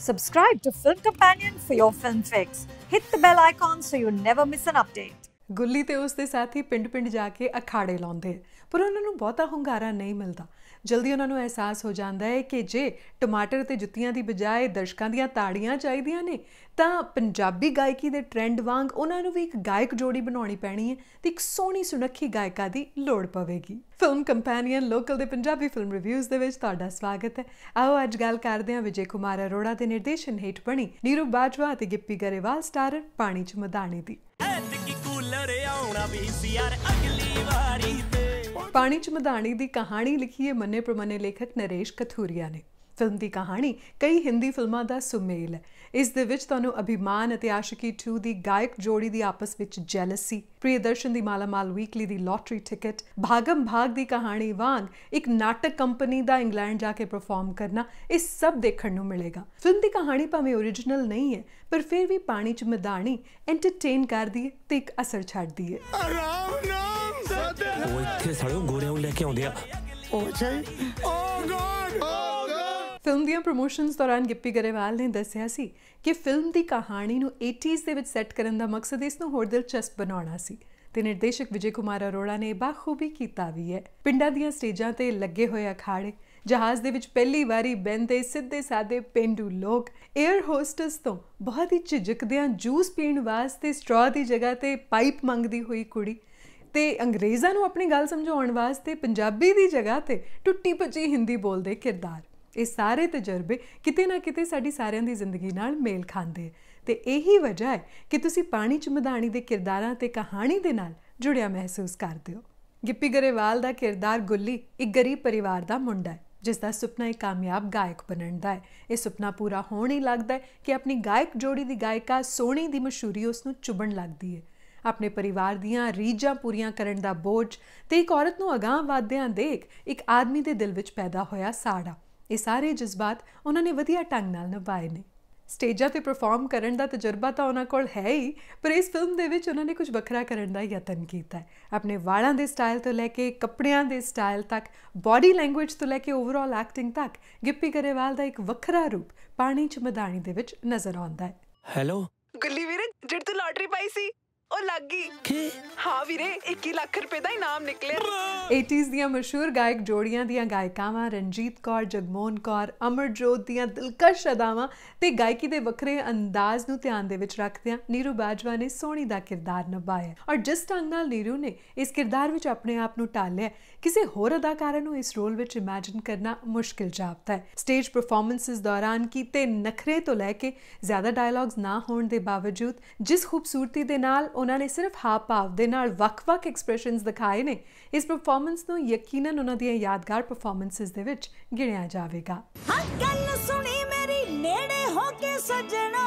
Subscribe to Film Companion for your film fix. Hit the bell icon so you never miss an update. ਗੁੱਲੀ ਤੇ ਉਸ ਦੇ ਸਾਥੀ ਪਿੰਡ ਪਿੰਡ ਜਾ ਕੇ ਅਖਾੜੇ ਲਾਉਂਦੇ ਪਰ ਉਹਨਾਂ ਨੂੰ ਬਹੁਤਾ ਹੁੰਗਾਰਾ ਨਹੀਂ ਮਿਲਦਾ ਜਲਦੀ ਉਹਨਾਂ ਨੂੰ ਅਹਿਸਾਸ ਹੋ ਜਾਂਦਾ ਹੈ ਕਿ ਜੇ ਟਮਾਟਰ ਤੇ ਜੁੱਤੀਆਂ ਦੀ ਬਜਾਏ ਦਰਸ਼ਕਾਂ ਦੀਆਂ ਤਾੜੀਆਂ ਚਾਹੀਦੀਆਂ ਨੇ ਤਾਂ ਪੰਜਾਬੀ ਗਾਇਕੀ ਦੇ ਟ੍ਰੈਂਡ ਵਾਂਗ ਉਹਨਾਂ ਨੂੰ ਵੀ ਇੱਕ ਗਾਇਕ ਜੋੜੀ ਬਣਾਉਣੀ ਪੈਣੀ ਹੈ ਤੇ ਇੱਕ ਸੋਹਣੀ ਸੁਨੱਖੀ ਗਾਇਕਾ ਦੀ ਲੋੜ ਪਵੇਗੀ ਫਿਲਮ ਕੰਪੈਨੀਅਨ ਲੋਕਲ ਦੇ ਪੰਜਾਬੀ ਫਿਲਮ ਰਿਵਿਊਜ਼ ਦੇ ਵਿੱਚ ਤੁਹਾਡਾ ਸਵਾਗਤ ਹੈ ਆਓ ਅੱਜ ਗੱਲ ਕਰਦੇ ਹਾਂ ਵਿਜੇ ਕੁਮਾਰ ਅਰੋੜਾ ਦੇ ਨਿਰਦੇਸ਼ਨ ਹੇਠ ਬਣੀ ਨੀਰੂ ਬਾਜਵਾ ਤੇ ਗਿੱਪੀ ਗਰੇਵਾਲ ਸਟਾਰਰ ਪਾਣੀ ਚ ਮਦਾਨੇ ਦੀ ਐਤਕੀ ਕੂਲਰ ਆਉਣਾ ਵੀ ਸੀ ਯਾਰ ਅਗਲੀ ਵਾਰੀ ਪਾਣੀ ਚ ਮਧਾਣੀ ਦੀ ਕਹਾਣੀ ਲਿਖੀ ਹੈ ਮੰਨੇ ਪ੍ਰਮੰਨੇ ਲੇਖਕ ਨਰੇਸ਼ ਕਥੂਰੀਆ ਨੇ ਫਿਲਮ ਦੀ ਕਹਾਣੀ ਕਈ ਹਿੰਦੀ ਫਿਲਮਾਂ ਦਾ ਸੁਮੇਲ ਹੈ ਇਸ ਦੇ ਵਿੱਚ ਤੁਹਾਨੂੰ ਅਭਿਮਾਨ ਅਤੇ ਆਸ਼ਿਕੀ 2 ਦੀ ਗਾਇਕ ਜੋੜੀ ਦੀ ਆਪਸ ਵਿੱਚ ਜੈਲਸੀ ਪ੍ਰਿਯਦਰਸ਼ਨ ਦੀ ਮਾਲਾਮਾਲ ਵੀਕਲੀ ਦੀ ਲੋਟਰੀ ਟਿਕਟ ਭਾਗਮ ਭਾਗ ਦੀ ਕਹਾਣੀ ਵਾਂਗ ਇੱਕ ਨਾਟਕ ਕੰਪਨੀ ਦਾ ਇੰਗਲੈਂਡ ਜਾ ਕੇ ਪਰਫਾਰਮ ਕਰਨਾ ਇਹ ਸਭ ਦੇਖਣ ਨੂੰ ਮਿਲੇਗਾ ਫਿਲਮ ਦੀ ਕਹਾਣੀ ਭਾਵੇਂ origignal ਨਹੀਂ ਹੈ ਪਰ ਫਿਰ ਵੀ ਪਾਣੀ ਚ ਮਦਾਨੀ ਐਂਟਰਟੇਨ ਕਰਦੀ ਹੈ ਤੇ ਇੱਕ ਅਸਰ ਛੱਡਦੀ ਹੈ ਆਰਾਮ ਨਾਲ ਉਹ ਇੱਥੇ ਸੜਿਓ ਗੋਰਿਆਂ ਨੂੰ ਲੈ ਕੇ ਆਉਂਦੇ ਆ ਉਹ ਚਾਹੀ oh God oh God film ਦੀਆਂ ਪ੍ਰੋਮੋਸ਼ਨਸ ਦੌਰਾਨ ਗਿੱਪੀ ਗਰੇਵਾਲ ਨੇ ਦੱਸਿਆ ਸੀ ਕਿ ਫਿਲਮ ਦੀ ਕਹਾਣੀ ਨੂੰ 80s ਦੇ ਵਿੱਚ ਸੈੱਟ ਕਰਨ ਦਾ ਮਕਸਦ ਇਸ ਨੂੰ ਹੋਰ ਦਿਲਚਸਪ ਬਣਾਉਣਾ ਸੀ ਤੇ ਨਿਰਦੇਸ਼ਕ ਵਿਜੇ ਕੁਮਾਰ ਅਰੋੜਾ ਨੇ ਬਾਖੂਬੀ ਕੀਤਾ ਵੀ ਹੈ ਪਿੰਡਾਂ ਦੀਆਂ ਸਟੇਜਾਂ ਤੇ ਲੱਗੇ ਹੋਏ ਅਖਾੜੇ ਜਹਾਜ਼ ਦੇ ਵਿੱਚ ਪਹਿਲੀ ਵਾਰੀ ਬੈੰਦੇ ਸਿੱਧੇ ਸਾਦੇ ਪਿੰਡੂ ਲੋਕ 에ਅਰ ਹੋਸਟਸ ਤੋਂ ਬਹੁਤ ਹੀ ਝਿਜਕਦਿਆਂ ਜੂਸ ਪੀਣ ਵਾਸਤੇ ਸਟ੍ਰਾ ਦੀ ਜਗ੍ਹਾ ਤੇ ਪਾਈਪ ਮੰਗਦੀ ਹੋਈ ਕੁੜੀ ਤੇ ਅੰਗਰੇਜ਼ਾਂ ਨੂੰ ਆਪਣੀ ਗੱਲ ਸਮਝਾਉਣ ਵਾਸਤੇ ਪੰਜਾਬੀ ਦੀ ਜਗ੍ਹਾ ਤੇ ਟੁੱਟੀ ਭੱਜੀ ਹਿੰਦੀ ਬੋਲਦੇ ਕਿਰਦਾਰ ਇਹ ਸਾਰੇ ਤਜਰਬੇ ਕਿਤੇ ਨਾ ਕਿਤੇ ਸਾਡੀ ਸਾਰਿਆਂ ਦੀ ਜ਼ਿੰਦਗੀ ਨਾਲ ਮੇਲ ਖਾਂਦੇ ਤੇ ਇਹੀ ਵਜ੍ਹਾ ਹੈ ਕਿ ਤੁਸੀਂ ਪਾਣੀ ਚ ਮਧਾਣੀ ਦੇ ਕਿਰਦਾਰਾਂ ਤੇ ਕਹਾਣੀ ਦੇ ਨਾਲ ਜੁੜਿਆ ਮਹਿਸੂਸ ਕਰਦੇ ਹੋ ਗਿੱਪੀ ਗਰੇਵਾਲ ਦਾ ਕਿਰਦਾਰ ਗੁੱਲੀ ਇੱਕ ਗਰੀਬ ਪਰਿਵਾਰ ਦਾ ਮੁੰਡਾ ਹੈ ਜਿਸ ਦਾ ਸੁਪਨਾ ਇੱਕ ਕਾਮਯਾਬ ਗਾਇਕ ਬਣਨ ਦਾ ਹੈ ਇਹ ਸੁਪਨਾ ਪੂਰਾ ਹੋਣ ਹੀ ਲੱਗਦਾ ਹੈ ਕਿ ਆਪਣੀ ਗਾਇਕ ਜੋੜੀ ਦੀ ਗਾਇਕਾ ਸੋਹਣੀ ਦੀ ਮਸ਼ਹੂਰੀ ਉਸ ਨੂੰ ਚੁਬਣ ਲੱਗਦੀ ਹੈ ਆਪਣੇ ਪਰਿਵਾਰ ਦੀਆਂ ਰੀਝਾਂ ਪੂਰੀਆਂ ਕਰਨ ਦਾ ਬੋਝ ਤੇ ਇੱਕ ਔਰਤ ਨੂੰ ਅਗਾਹ ਵਾਦਿਆਂ ਦੇਖ ਇੱਕ ਆਦਮੀ ਦੇ ਦਿਲ ਵਿੱਚ ਪੈਦਾ ਹੋਇਆ ਸਾੜਾ ਇਹ ਸਾਰੇ ਜਜ਼ਬਾਤ ਉਹਨਾਂ ਨੇ ਵਧੀਆ ਟੰਗ ਨਾਲ ਨਿਭਾਏ ਨੇ ਸਟੇਜਾਂ ਤੇ ਪਰਫਾਰਮ ਕਰਨ ਦਾ ਤਜਰਬਾ ਤਾਂ ਉਹਨਾਂ ਕੋਲ ਹੈ ਹੀ ਪਰ ਇਸ ਫਿਲਮ ਦੇ ਵਿੱਚ ਉਹਨਾਂ ਨੇ ਕੁਝ ਵੱਖਰਾ ਕਰਨ ਦਾ ਯਤਨ ਕੀਤਾ ਹੈ ਆਪਣੇ ਵਾਲਾਂ ਦੇ ਸਟਾਈਲ ਤੋਂ ਲੈ ਕੇ ਕੱਪੜਿਆਂ ਦੇ ਸਟਾਈਲ ਤੱਕ ਬਾਡੀ ਲੈਂਗੁਏਜ ਤੋਂ ਲੈ ਕੇ ਓਵਰਆਲ ਐਕਟਿੰਗ ਤੱਕ ਗਿੱਪੀ ਗਰੇਵਾਲ ਦਾ ਇੱਕ ਵੱਖਰਾ ਰੂਪ ਪਾਣੀ ਚ ਮਦਾਨੀ ਦੇ ਵਿੱਚ ਨਜ਼ਰ ਆਉਂਦਾ ਹੈ ਹੈਲੋ ਗੁੱਲੀ ਵੀਰੇ ਜਿਹੜੇ ਤੂੰ ਲਾਟਰੀ ਪਾਈ ਸੀ ਉਹ ਲੱਗ ਗਈ ਹਾਂ ਵੀਰੇ 21 ਲੱਖ ਰੁਪਏ ਦਾ ਇਨਾਮ ਨਿਕਲਿਆ 80s ਦੀਆਂ ਮਸ਼ਹੂਰ ਗਾਇਕ ਜੋੜੀਆਂ ਦੀਆਂ ਗਾਇਕਾਵਾਂ ਰਣਜੀਤ ਕੌਰ ਜਗਮੋਹਨ ਕੌਰ ਅਮਰਜੋਤ ਦੀਆਂ ਦਿਲਕਸ਼ ਅਦਾਵਾਂ ਤੇ ਗਾਇਕੀ ਦੇ ਵੱਖਰੇ ਅੰਦਾਜ਼ ਨੂੰ ਧਿਆਨ ਦੇ ਵਿੱਚ ਰੱਖਦਿਆਂ ਨੀਰੂ ਬਾਜਵਾ ਨੇ ਸੋਹਣੀ ਦਾ ਕਿਰਦਾਰ ਨਿਭਾਇਆ ਔਰ ਜਿਸ ਢੰਗ ਨਾਲ ਨੀਰੂ ਨੇ ਇਸ ਕਿਰਦਾਰ ਵਿੱਚ ਆਪਣੇ ਆਪ ਨੂੰ ਢਾਲਿਆ ਕਿਸੇ ਹੋਰ ਅਦਾਕਾਰਾ ਨੂੰ ਇਸ ਰੋਲ ਵਿੱਚ ਇਮੇਜਿਨ ਕਰਨਾ ਮੁਸ਼ਕਿਲ ਜਾਪਦਾ ਹੈ ਸਟੇਜ ਪਰਫਾਰਮੈਂਸਸ ਦੌਰਾਨ ਕੀਤੇ ਨਖਰੇ ਤੋਂ ਲੈ ਕੇ ਜ਼ਿਆਦਾ ਡਾਇਲੌਗਸ ਨਾ ਹੋਣ ਦੇ ਬਾਵਜੂਦ ਜਿਸ ਖੂਬਸੂਰਤੀ ਦੇ ਨਾਲ ਉਹਨਾਂ ਨੇ ਸਿਰਫ ਹਾਪ ਪਾਵ ਦੇ ਨਾਲ ਵੱਖ-ਵੱਖ ਐਕਸਪ੍ਰੈਸ਼ਨਸ ਦਿਖਾਏ ਨੇ ਇਸ ਪਰਫਾਰਮੈਂਸ ਨੂੰ ਯਕੀਨਨ ਉਹਨਾਂ ਦੀਆਂ ਯਾਦਗਾਰ ਪਰਫਾਰਮੈਂਸਸ ਦੇ ਵਿੱਚ ਗਿਣਿਆ ਜਾਵੇਗਾ ਹਾਂ ਗੱਲ ਸੁਣੀ ਮੇਰੀ ਨੇੜੇ ਹੋ ਕੇ ਸਜਣਾ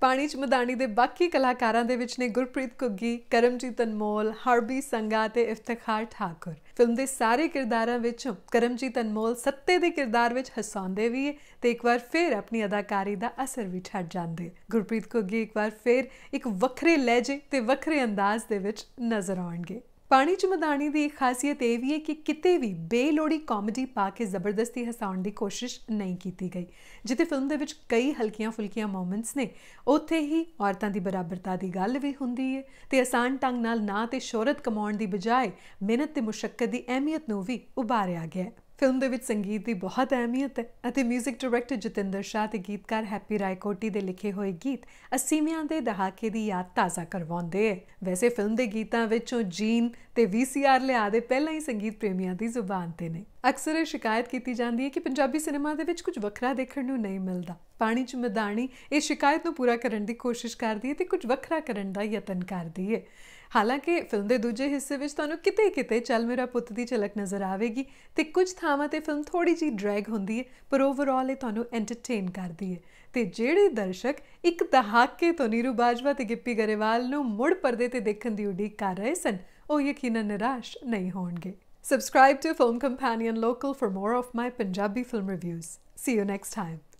ਪਾਣੀ ਚ ਮਦਾਨੀ ਦੇ ਬਾਕੀ ਕਲਾਕਾਰਾਂ ਦੇ ਵਿੱਚ ਨੇ ਗੁਰਪ੍ਰੀਤ ਕੁੱਗੀ ਕਰਮਜੀਤ ਅਨਮੋਲ ਹਰਬੀ ਸੰਗਾ ਤੇ ਇਫਤਖਾਰ ਠਾਕੁਰ ਫਿਲਮ ਦੇ ਸਾਰੇ ਕਿਰਦਾਰਾਂ ਵਿੱਚ ਕਰਮਜੀਤ ਅਨਮੋਲ ਸੱਤੇ ਦੇ ਕਿਰਦਾਰ ਵਿੱਚ ਹਸਾਉਂਦੇ ਵੀ ਤੇ ਇੱਕ ਵਾਰ ਫਿਰ ਆਪਣੀ ਅਦਾਕਾਰੀ ਦਾ ਅਸਰ ਵੀ ਛੱਡ ਜਾਂਦੇ ਗੁਰਪ੍ਰੀਤ ਕੋਗੀ ਇੱਕ ਵਾਰ ਫਿਰ ਇੱਕ ਵੱਖਰੇ ਲਹਿਜੇ ਤੇ ਵੱਖਰੇ ਅੰਦਾਜ਼ ਦੇ ਵਿੱਚ ਨਜ਼ਰ ਆਉਣਗੇ ਪਾਣੀ ਚ ਮਦਾਨੀ ਦੀ ਖਾਸੀਅਤ ਇਹ ਵੀ ਹੈ ਕਿ ਕਿਤੇ ਵੀ ਬੇਲੋੜੀ ਕਾਮੇਡੀ ਪਾ ਕੇ ਜ਼ਬਰਦਸਤੀ ਹਸਾਉਣ ਦੀ ਕੋਸ਼ਿਸ਼ ਨਹੀਂ ਕੀਤੀ ਗਈ ਜਿੱਥੇ ਫਿਲਮ ਦੇ ਵਿੱਚ ਕਈ ਹਲਕੀਆਂ ਫੁਲਕੀਆਂ ਮੂਮੈਂਟਸ ਨੇ ਉੱਥੇ ਹੀ ਔਰਤਾਂ ਦੀ ਬਰਾਬਰਤਾ ਦੀ ਗੱਲ ਵੀ ਹੁੰਦੀ ਹੈ ਤੇ ਆਸਾਨ ਢੰਗ ਨਾਲ ਨਾ ਤੇ ਸ਼ੋਹਰਤ ਕਮਾਉਣ ਦੀ ਬਜਾਏ ਮਿਹਨਤ ਤੇ ਮੁਸ਼ਕਲ ਦੀ ਅਹਿਮੀਅਤ ਨੂੰ ਵੀ ਉਭਾਰਿਆ ਗਿਆ ਹੈ ਫਿਲਮ ਦੇ ਵਿੱਚ ਸੰਗੀਤ ਦੀ ਬਹੁਤ ਅਹਿਮੀਅਤ ਹੈ ਅਤੇ 뮤직 ਡਾਇਰੈਕਟਰ ਜਤਿੰਦਰ ਸ਼ਾਹ ਤੇ ਗੀਤਕਾਰ ਹੈਪੀ ਰਾਇਕੋਟੀ ਦੇ ਲਿਖੇ ਹੋਏ ਗੀਤ ਅਸੀਮਿਆਂ ਦੇ ਦਹਾਕੇ ਦੀ ਯਾਦ ਤਾਜ਼ਾ ਕਰਵਾਉਂਦੇ ਹੈ ਵੈਸੇ ਫਿਲਮ ਦੇ ਗੀਤਾਂ ਵਿੱਚੋਂ ਜੀਨ ਤੇ ਵੀਸੀਆਰ ਲਿਆ ਦੇ ਪਹਿਲਾਂ ਹੀ ਸੰਗੀਤ ਪ੍ਰੇਮੀਆਂ ਦੀ ਜ਼ੁਬਾਨ ਤੇ ਨੇ ਅਕਸਰ ਇਹ ਸ਼ਿਕਾਇਤ ਕੀਤੀ ਜਾਂਦੀ ਹੈ ਕਿ ਪੰਜਾਬੀ ਸਿਨੇਮਾ ਦੇ ਵਿੱਚ ਕੁਝ ਵੱਖਰਾ ਦੇਖਣ ਨੂੰ ਨਹੀਂ ਮਿਲਦਾ ਪਾਣੀ ਚ ਮਦਾਨੀ ਇਹ ਸ਼ਿਕਾਇਤ ਨੂੰ ਪੂਰਾ ਕਰਨ ਦੀ ਕੋਸ਼ਿਸ਼ ਕਰਦੀ ਹੈ ਤੇ ਕੁਝ ਵੱਖਰਾ ਕਰਨ ਦਾ ਯਤਨ ਕਰਦੀ ਹੈ ਹਾਲਾਂਕਿ ਫਿਲਮ ਦੇ ਦੂਜੇ ਹਿੱਸੇ ਵਿੱਚ ਤੁਹਾਨੂੰ ਕਿਤੇ-ਕਿਤੇ ਚੱਲ ਮੇਰਾ ਪੁੱਤ ਦੀ ਝਲਕ ਨਜ਼ਰ ਆਵੇਗੀ ਤੇ ਕੁਝ ਥਾਵਾਂ ਤੇ ਫਿਲਮ ਥੋੜੀ ਜੀ ਡਰੈਗ ਹੁੰਦੀ ਹੈ ਪਰ ਓਵਰਆਲ ਇਹ ਤੁਹਾਨੂੰ ਐਂਟਰਟੇਨ ਕਰਦੀ ਹੈ ਤੇ ਜਿਹੜੇ ਦਰਸ਼ਕ ਇੱਕ ਦਹਾਕੇ ਤੋਂ ਨੀਰੂ ਬਾਜਵਾ ਤੇ ਗਿੱਪੀ ਗਰੇਵਾਲ ਨੂੰ ਮੁੜ ਪਰਦੇ ਤੇ ਦੇਖਣ ਦੀ ਉਡੀਕ ਕਰ ਰਹੇ ਸਨ ਉਹ ਯਕੀਨਨ ਨਿਰਾਸ਼ ਨਹੀਂ ਹੋਣਗੇ subscribe to film companion local for more of my Punjabi film reviews see you next time